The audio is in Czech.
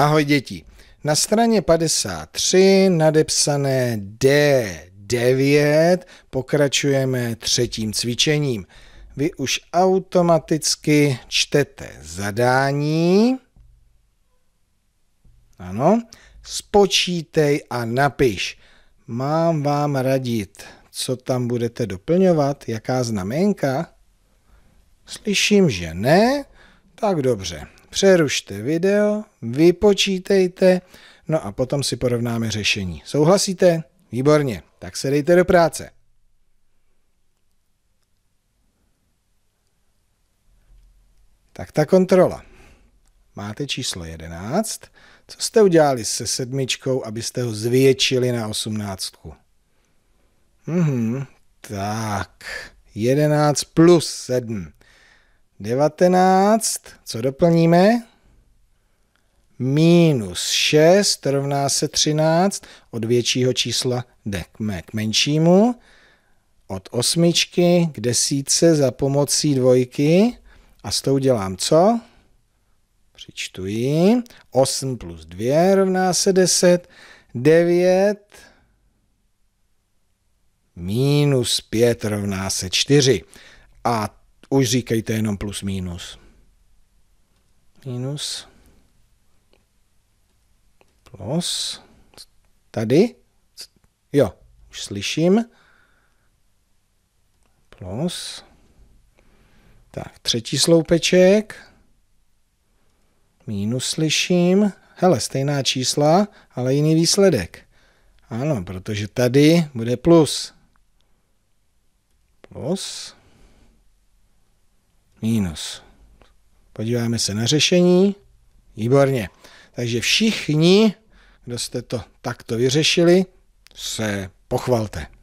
Ahoj děti. Na straně 53 nadepsané D9 pokračujeme třetím cvičením. Vy už automaticky čtete zadání. Ano. Spočítej a napiš. Mám vám radit, co tam budete doplňovat, jaká znamenka? Slyším, že ne, tak dobře, přerušte video, vypočítejte, no a potom si porovnáme řešení. Souhlasíte? Výborně, tak se dejte do práce. Tak ta kontrola. Máte číslo 11. Co jste udělali se sedmičkou, abyste ho zvětšili na osmnáctku? Mhm, tak, 11 plus 7. 19, co doplníme? Minus 6 rovná se 13, od většího čísla jdeme k menšímu, od osmičky k desítce za pomocí dvojky a s tou dělám co? Přičtu ji. 8 plus 2 rovná se 10, 9 minus 5 rovná se 4. A už říkejte jenom plus minus. Minus. Plus. Tady? Jo, už slyším. Plus. Tak, třetí sloupeček. Minus slyším. Hele, stejná čísla, ale jiný výsledek. Ano, protože tady bude plus. Plus mínus. Podíváme se na řešení. Výborně. Takže všichni, kdo jste to takto vyřešili, se pochvalte.